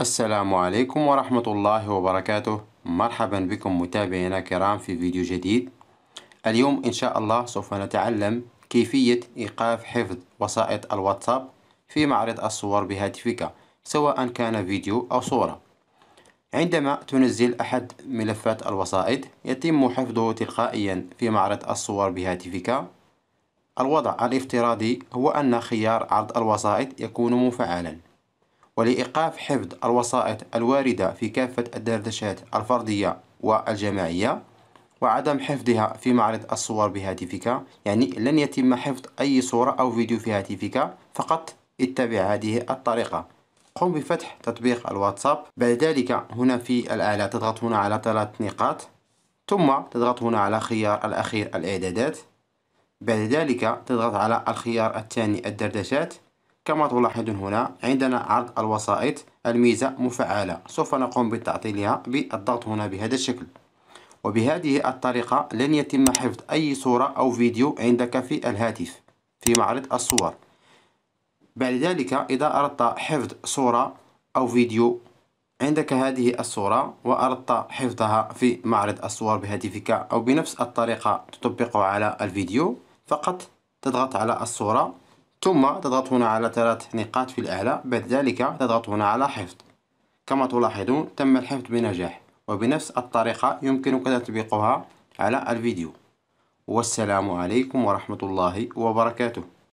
السلام عليكم ورحمة الله وبركاته مرحبا بكم متابعينا الكرام في فيديو جديد اليوم إن شاء الله سوف نتعلم كيفية إيقاف حفظ وسائط الواتساب في معرض الصور بهاتفك سواء كان فيديو أو صورة عندما تنزل أحد ملفات الوسائط يتم حفظه تلقائيا في معرض الصور بهاتفك الوضع الافتراضي هو أن خيار عرض الوسائط يكون مفعلا ولإيقاف حفظ الوسائط الواردة في كافة الدردشات الفردية والجماعية وعدم حفظها في معرض الصور بهاتفك يعني لن يتم حفظ أي صورة أو فيديو في هاتفك فقط اتبع هذه الطريقة قم بفتح تطبيق الواتساب بعد ذلك هنا في الآلة تضغط هنا على ثلاث نقاط ثم تضغط هنا على خيار الأخير الإعدادات بعد ذلك تضغط على الخيار الثاني الدردشات كما تلاحظون هنا عندنا عرض الوسائط الميزة مفعلة سوف نقوم بتعطيلها بالضغط هنا بهذا الشكل وبهذه الطريقة لن يتم حفظ أي صورة أو فيديو عندك في الهاتف في معرض الصور بعد ذلك إذا أردت حفظ صورة أو فيديو عندك هذه الصورة وأردت حفظها في معرض الصور بهاتفك أو بنفس الطريقة تطبقها على الفيديو فقط تضغط على الصورة ثم تضغط هنا على ثلاث نقاط في الأعلى بعد ذلك تضغط هنا على حفظ كما تلاحظون تم الحفظ بنجاح وبنفس الطريقة يمكنك تطبيقها على الفيديو والسلام عليكم ورحمة الله وبركاته